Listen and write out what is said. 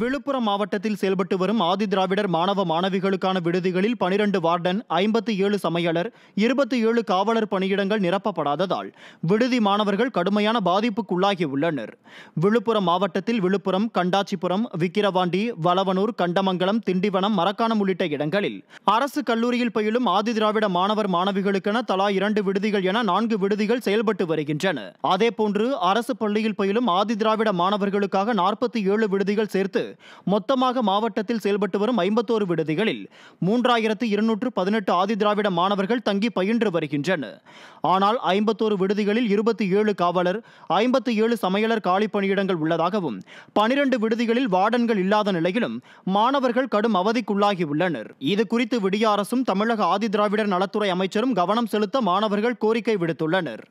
விழுப்புரம் மாவட்டத்தில் செயல்பட்டு வரும் ஆதி திராவிடர் மாணவ மாணவிகளுக்கான விடுதிகளில் பனிரெண்டு வார்டன் ஐம்பத்தி ஏழு சமையலர் இருபத்தி ஏழு காவலர் பணியிடங்கள் நிரப்பப்படாததால் விடுதி மாணவர்கள் கடுமையான பாதிப்புக்குள்ளாகி உள்ளனர் விழுப்புரம் மாவட்டத்தில் விழுப்புரம் கண்டாச்சிபுரம் விக்கிரவாண்டி வளவனூர் கண்டமங்கலம் திண்டிவனம் மரக்காணம் உள்ளிட்ட இடங்களில் அரசு கல்லூரியில் பயிலும் ஆதி திராவிட மாணவர் மாணவிகளுக்கென தலா இரண்டு விடுதிகள் என நான்கு விடுதிகள் செயல்பட்டு வருகின்றன அதேபோன்று அரசு பள்ளியில் பயிலும் ஆதி திராவிட மாணவர்களுக்காக நாற்பத்தி ஏழு விடுதிகள் சேர்த்து மொத்தமாக மாவட்டத்தில் செயல்பட்டு வரும் ஐம்பத்தோரு விடுதிகளில் மூன்றாயிரத்து இருநூற்று பதினெட்டு ஆதிதிராவிட மாணவர்கள் தங்கி பயின்று வருகின்றனர் ஆனால் ஐம்பத்தோரு விடுதிகளில் இருபத்தி ஏழு காவலர் ஐம்பத்தி ஏழு சமையலர் காலி பணியிடங்கள் உள்ளதாகவும் பனிரெண்டு விடுதிகளில் வார்டன்கள் இல்லாத நிலையிலும் மாணவர்கள் கடும் அவதிக்குள்ளாகி உள்ளனர் இது குறித்து விடிய அரசும் தமிழக ஆதிதிராவிடர் நலத்துறை அமைச்சரும் கவனம் செலுத்த மாணவர்கள் கோரிக்கை விடுத்துள்ளனர்